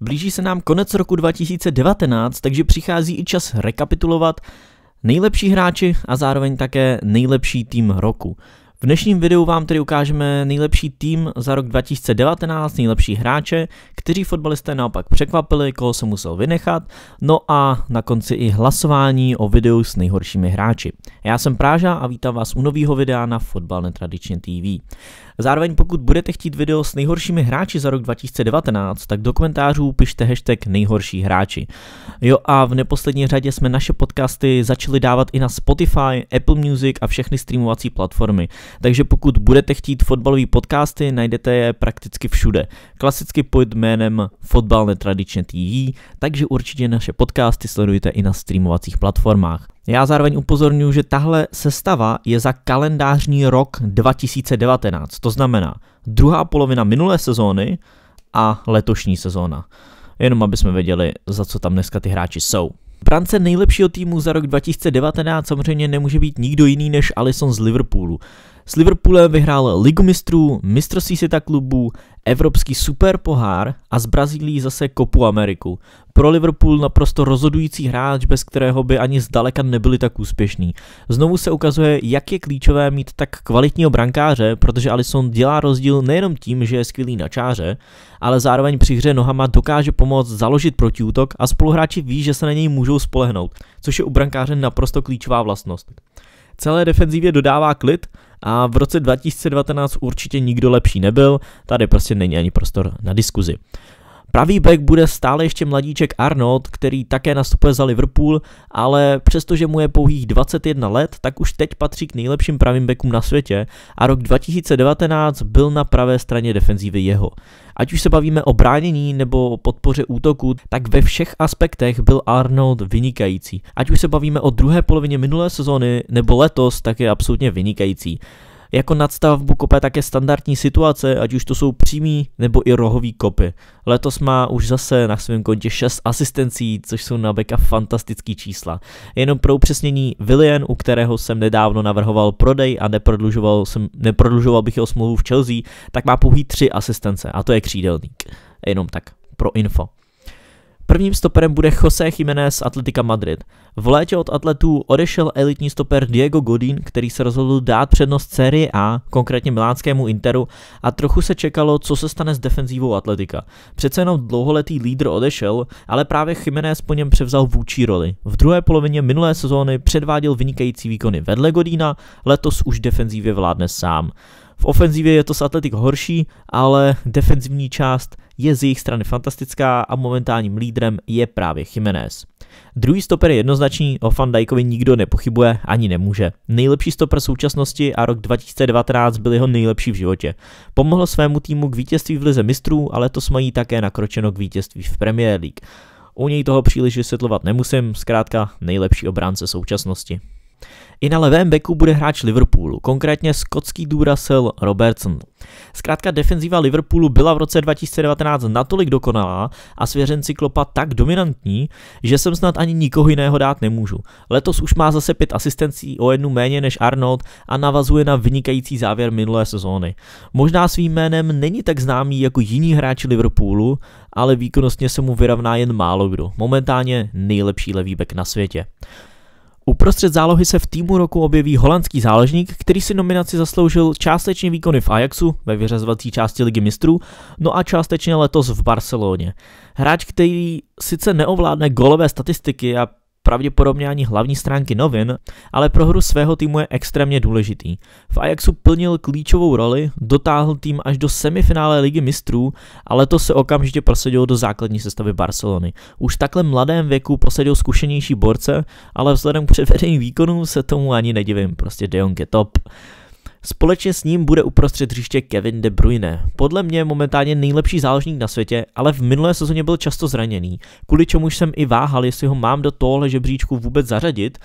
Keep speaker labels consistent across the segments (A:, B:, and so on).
A: Blíží se nám konec roku 2019, takže přichází i čas rekapitulovat nejlepší hráči a zároveň také nejlepší tým roku. V dnešním videu vám tedy ukážeme nejlepší tým za rok 2019, nejlepší hráče, kteří fotbalisté naopak překvapili, koho se musel vynechat, no a na konci i hlasování o videu s nejhoršími hráči. Já jsem Práža a vítám vás u nového videa na Fotbal Netradičně TV. Zároveň pokud budete chtít video s nejhoršími hráči za rok 2019, tak do komentářů pište hashtag nejhorší hráči. Jo a v neposlední řadě jsme naše podcasty začali dávat i na Spotify, Apple Music a všechny streamovací platformy takže pokud budete chtít fotbalové podcasty, najdete je prakticky všude. Klasicky pod jménem Fotbal netradičně TV, takže určitě naše podcasty sledujte i na streamovacích platformách. Já zároveň upozorňuji, že tahle sestava je za kalendářní rok 2019, to znamená druhá polovina minulé sezóny a letošní sezóna. Jenom aby jsme věděli, za co tam dneska ty hráči jsou. Brance nejlepšího týmu za rok 2019 samozřejmě nemůže být nikdo jiný než Alison z Liverpoolu. S Liverpoolem vyhrál Ligu mistrů, mistrovství světa klubů, Evropský superpohár a z Brazílií zase kopu Ameriku. Pro Liverpool naprosto rozhodující hráč, bez kterého by ani zdaleka nebyli tak úspěšní. Znovu se ukazuje, jak je klíčové mít tak kvalitního brankáře, protože Alisson dělá rozdíl nejenom tím, že je skvělý na čáře, ale zároveň při hře nohama dokáže pomoct založit protiútok a spoluhráči ví, že se na něj můžou spolehnout, což je u brankáře naprosto klíčová vlastnost. Celé defenzivě dodává klid, a v roce 2019 určitě nikdo lepší nebyl, tady prostě není ani prostor na diskuzi. Pravý back bude stále ještě mladíček Arnold, který také nastupuje za Liverpool, ale přestože mu je pouhých 21 let, tak už teď patří k nejlepším pravým backům na světě a rok 2019 byl na pravé straně defenzívy jeho. Ať už se bavíme o bránění nebo o podpoře útoku, tak ve všech aspektech byl Arnold vynikající. Ať už se bavíme o druhé polovině minulé sezóny nebo letos, tak je absolutně vynikající. Jako nadstavbu kope také standardní situace, ať už to jsou přímý nebo i rohový kopy. Letos má už zase na svém kontě 6 asistencí, což jsou na beka fantastický čísla. Jenom pro upřesnění Willian, u kterého jsem nedávno navrhoval prodej a neprodlužoval, jsem, neprodlužoval bych jeho smlouvu v Chelsea, tak má pouhý 3 asistence a to je křídelník. Jenom tak pro info. Prvním stoperem bude Jose Jiménez z Atletika Madrid. V létě od atletů odešel elitní stoper Diego Godín, který se rozhodl dát přednost série A, konkrétně milánskému Interu, a trochu se čekalo, co se stane s defenzívou Atletika. Přece jenom dlouholetý lídr odešel, ale právě Jiménez po něm převzal vůči roli. V druhé polovině minulé sezóny předváděl vynikající výkony vedle Godína, letos už defenzívě vládne sám. V ofenzivě je to s Atletik horší, ale defenzivní část je z jejich strany fantastická a momentálním lídrem je právě Jiménez. Druhý stoper je jednoznačný, o Van Dijkovi nikdo nepochybuje ani nemůže. Nejlepší stoper současnosti a rok 2019 byl jeho nejlepší v životě. Pomohl svému týmu k vítězství v lize mistrů, ale to mají také nakročeno k vítězství v Premier League. U něj toho příliš vysvětlovat nemusím, zkrátka nejlepší obránce současnosti. I na levém beku bude hráč Liverpoolu, konkrétně skotský důrasel Robertson. Zkrátka defenziva Liverpoolu byla v roce 2019 natolik dokonalá a svěřenci Klopa tak dominantní, že jsem snad ani nikoho jiného dát nemůžu. Letos už má zase pět asistencí o jednu méně než Arnold a navazuje na vynikající závěr minulé sezóny. Možná svým jménem není tak známý jako jiní hráči Liverpoolu, ale výkonnostně se mu vyrovná jen málo kdo. Momentálně nejlepší levý bek na světě. Uprostřed zálohy se v týmu roku objeví holandský záložník, který si nominaci zasloužil částečně výkony v Ajaxu ve vyřazovací části Ligy mistrů, no a částečně letos v Barceloně. Hráč, který sice neovládne golové statistiky a pravděpodobně ani hlavní stránky novin, ale pro hru svého týmu je extrémně důležitý. V Ajaxu plnil klíčovou roli, dotáhl tým až do semifinále Ligy mistrů a letos se okamžitě prosadil do základní sestavy Barcelony. Už v takhle mladém věku posadil zkušenější borce, ale vzhledem k předvedení výkonu se tomu ani nedivím, prostě De Jong je top. Společně s ním bude uprostřed hřiště Kevin De Bruyne. Podle mě momentálně nejlepší záložník na světě, ale v minulé sezóně byl často zraněný, kvůli čemu jsem i váhal, jestli ho mám do tohle žebříčku vůbec zařadit.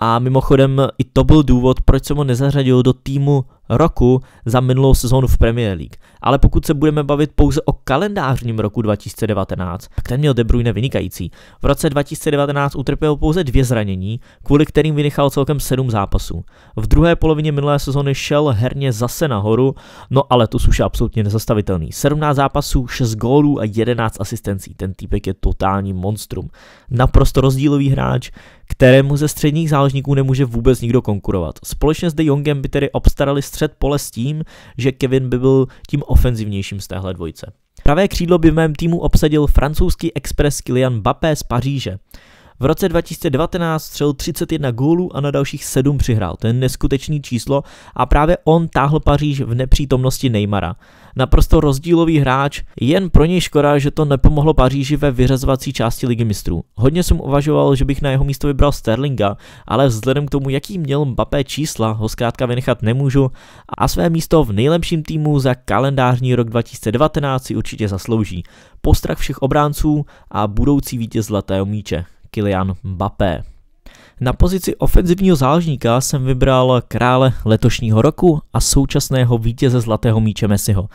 A: A mimochodem i to byl důvod, proč jsem ho nezařadil do týmu roku za minulou sezónu v Premier League. Ale pokud se budeme bavit pouze o kalendářním roku 2019, tak ten měl De Bruyne vynikající. V roce 2019 utrpěl pouze dvě zranění, kvůli kterým vynechal celkem sedm zápasů. V druhé polovině minulé sezóny šel herně zase nahoru, no ale to už je absolutně nezastavitelný. 17 zápasů, 6 gólů a 11 asistencí. Ten týpek je totální monstrum. Naprosto rozdílový hráč, kterému ze středních záložníků nemůže vůbec nikdo konkurovat. Společně s De Jongem by tedy obstarali střed pole s tím, že Kevin by byl tím ofenzivnějším z téhle dvojice. Pravé křídlo by v mém týmu obsadil francouzský expres Kylian Mbappé z Paříže. V roce 2019 střel 31 gólů a na dalších 7 přihrál. To je neskutečný číslo a právě on táhl Paříž v nepřítomnosti Neymara. Naprosto rozdílový hráč, jen pro něj škoda, že to nepomohlo Paříži ve vyřazovací části ligy mistrů. Hodně jsem uvažoval, že bych na jeho místo vybral Sterlinga, ale vzhledem k tomu, jaký měl Mbappé čísla, ho zkrátka vynechat nemůžu a své místo v nejlepším týmu za kalendářní rok 2019 si určitě zaslouží. Postrach všech obránců a budoucí vítěz Zlatého míče. Kylian Mbappé. Na pozici ofenzivního záložníka jsem vybral krále letošního roku a současného vítěze Zlatého míče Messiho.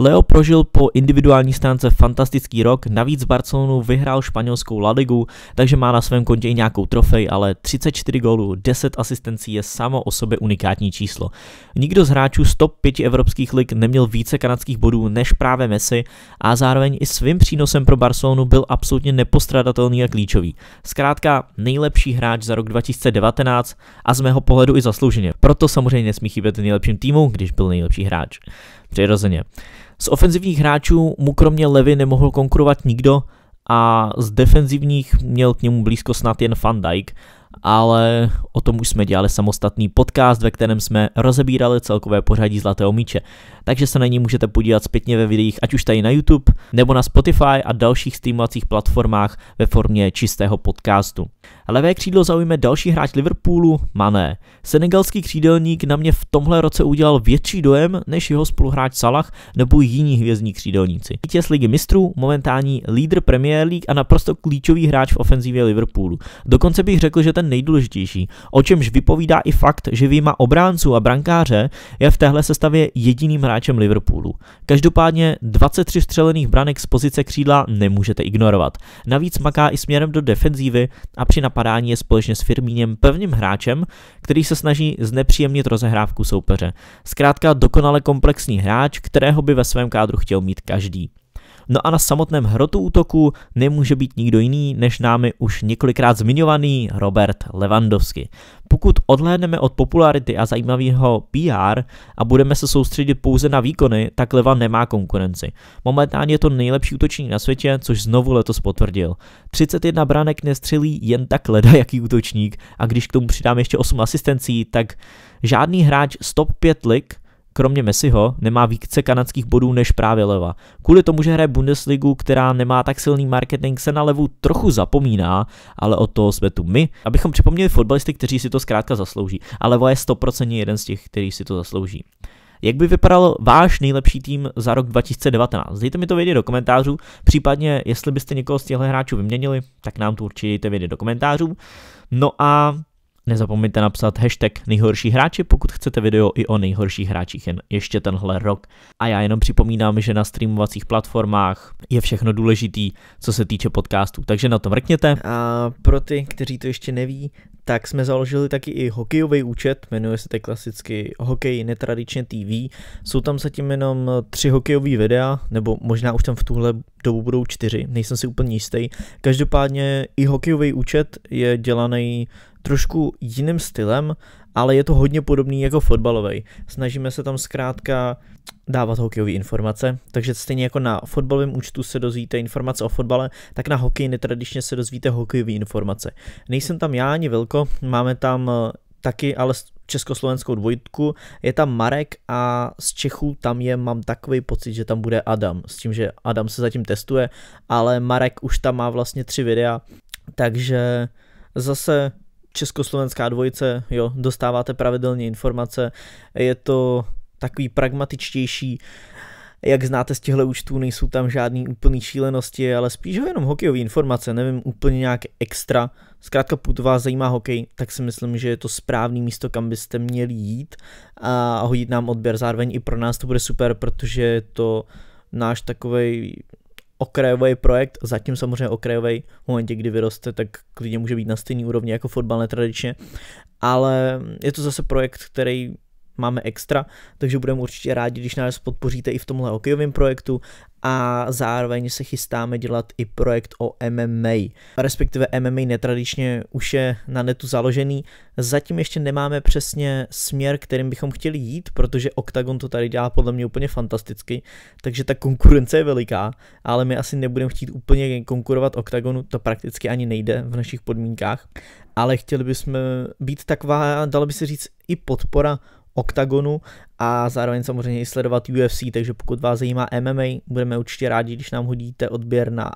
A: Leo prožil po individuální stránce fantastický rok, navíc Barcelonu vyhrál španělskou La Ligu, takže má na svém kontě i nějakou trofej, ale 34 gólů, 10 asistencí je samo o sobě unikátní číslo. Nikdo z hráčů z top 5 evropských lig neměl více kanadských bodů než právě Messi a zároveň i svým přínosem pro Barcelonu byl absolutně nepostradatelný a klíčový. Zkrátka nejlepší hráč za rok 2019 a z mého pohledu i zaslouženě. Proto samozřejmě nesmí chybět nejlepším týmu, když byl nejlepší hráč. Přirozeně. Z ofenzivních hráčů mu kromě Levy nemohl konkurovat nikdo a z defenzivních měl k němu blízko snad jen Van Dijk ale o tom už jsme dělali samostatný podcast, ve kterém jsme rozebírali celkové pořadí Zlatého míče. Takže se na ní můžete podívat zpětně ve videích, ať už tady na YouTube, nebo na Spotify a dalších streamovacích platformách ve formě čistého podcastu. Levé křídlo zaujme další hráč Liverpoolu, Mané. Senegalský křídelník na mě v tomhle roce udělal větší dojem než jeho spoluhráč Salah nebo jiní hvězdní křídelníci. Vítěz ligy mistrů, momentální lídr Premier League a naprosto klíčový hráč v ofenzivě Liverpoolu. Dokonce bych řekl, že ten nejdůležitější, o čemž vypovídá i fakt, že výjima obránců a brankáře je v téhle sestavě jediným hráčem Liverpoolu. Každopádně 23 střelených branek z pozice křídla nemůžete ignorovat. Navíc maká i směrem do defenzívy a při napadání je společně s Firmínem pevným hráčem, který se snaží znepříjemnit rozehrávku soupeře. Zkrátka dokonale komplexní hráč, kterého by ve svém kádru chtěl mít každý. No a na samotném hrotu útoku nemůže být nikdo jiný než námi už několikrát zmiňovaný Robert Lewandowski. Pokud odhlédneme od popularity a zajímavého PR a budeme se soustředit pouze na výkony, tak Levan nemá konkurenci. Momentálně je to nejlepší útočník na světě, což znovu letos potvrdil. 31 branek nestřelí jen tak leda jaký útočník a když k tomu přidám ještě 8 asistencí, tak žádný hráč z top 5 lig kromě Messiho nemá více kanadských bodů než právě leva. Kvůli tomu, že hraje Bundesligu, která nemá tak silný marketing, se na levu trochu zapomíná, ale o to jsme tu my, abychom připomněli fotbalisty, kteří si to zkrátka zaslouží. A levo je 100% jeden z těch, který si to zaslouží. Jak by vypadal váš nejlepší tým za rok 2019? Dejte mi to vědět do komentářů, případně jestli byste někoho z těchto hráčů vyměnili, tak nám to určitě dejte vědět do komentářů. No a Nezapomeňte napsat hashtag nejhorší hráči, pokud chcete video i o nejhorších hráčích jen ještě tenhle rok. A já jenom připomínám, že na streamovacích platformách je všechno důležitý, co se týče podcastů, takže na to mrkněte. A pro ty, kteří to ještě neví, tak jsme založili taky i hokejový účet, jmenuje se to klasicky Hokej netradičně TV. Jsou tam zatím jenom tři hokejové videa, nebo možná už tam v tuhle dobu budou čtyři, nejsem si úplně jistý. Každopádně i hokejový účet je dělaný trošku jiným stylem, ale je to hodně podobný jako fotbalový. Snažíme se tam zkrátka dávat hokejové informace, takže stejně jako na fotbalovém účtu se dozvíte informace o fotbale, tak na hokej netradičně se dozvíte hokejové informace. Nejsem tam já ani Vilko, máme tam eh, taky ale československou dvojitku, je tam Marek a z Čechů tam je, mám takový pocit, že tam bude Adam, s tím, že Adam se zatím testuje, ale Marek už tam má vlastně tři videa, takže zase československá dvojice, jo, dostáváte pravidelně informace, je to takový pragmatičtější, jak znáte z těchto účtů, nejsou tam žádný úplný šílenosti, ale spíš jenom hokejové informace, nevím úplně nějak extra. Zkrátka pokud vás zajímá hokej, tak si myslím, že je to správný místo, kam byste měli jít a hodit nám odběr. Zároveň i pro nás to bude super, protože je to náš takovej okrajový projekt, zatím samozřejmě okrajový, v momentě, kdy vyroste, tak klidně může být na stejný úrovni jako fotbal netradičně, ale je to zase projekt, který máme extra, takže budeme určitě rádi, když nás podpoříte i v tomhle hokejovém projektu a zároveň se chystáme dělat i projekt o MMA. Respektive MMA netradičně už je na netu založený. Zatím ještě nemáme přesně směr, kterým bychom chtěli jít, protože Octagon to tady dělá podle mě úplně fantasticky, takže ta konkurence je veliká, ale my asi nebudeme chtít úplně konkurovat Octagonu, to prakticky ani nejde v našich podmínkách, ale chtěli bychom být taková, dalo by se říct, i podpora OKTAGONu a zároveň samozřejmě i sledovat UFC, takže pokud vás zajímá MMA, budeme určitě rádi, když nám hodíte odběr na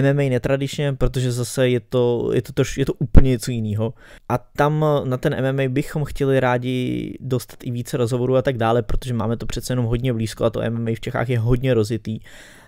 A: MMA netradičně, protože zase je to, je to, troš, je to úplně něco jiného. A tam na ten MMA bychom chtěli rádi dostat i více rozhovorů a tak dále, protože máme to přece jenom hodně blízko a to MMA v Čechách je hodně rozitý,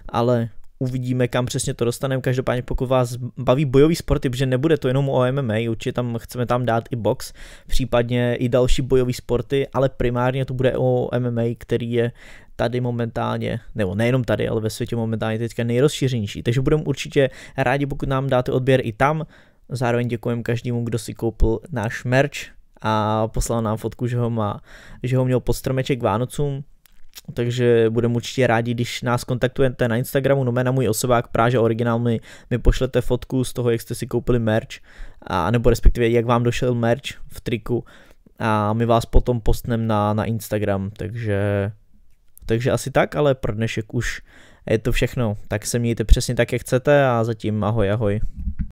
A: ale uvidíme, kam přesně to dostaneme. Každopádně pokud vás baví bojový sporty, protože nebude to jenom o MMA, určitě tam chceme tam dát i box, případně i další bojové sporty, ale primárně to bude o MMA, který je tady momentálně, nebo nejenom tady, ale ve světě momentálně teďka nejrozšířenější. Takže budeme určitě rádi, pokud nám dáte odběr i tam. Zároveň děkujeme každému, kdo si koupil náš merch a poslal nám fotku, že ho, má, že ho měl pod stromeček Vánocům takže budeme určitě rádi, když nás kontaktujete na Instagramu, no na můj osobák Práže Originál, mi, mi pošlete fotku z toho, jak jste si koupili merch, a, nebo respektive jak vám došel merch v triku a my vás potom postneme na, na Instagram, takže, takže asi tak, ale pro dnešek už je to všechno, tak se mějte přesně tak, jak chcete a zatím ahoj, ahoj.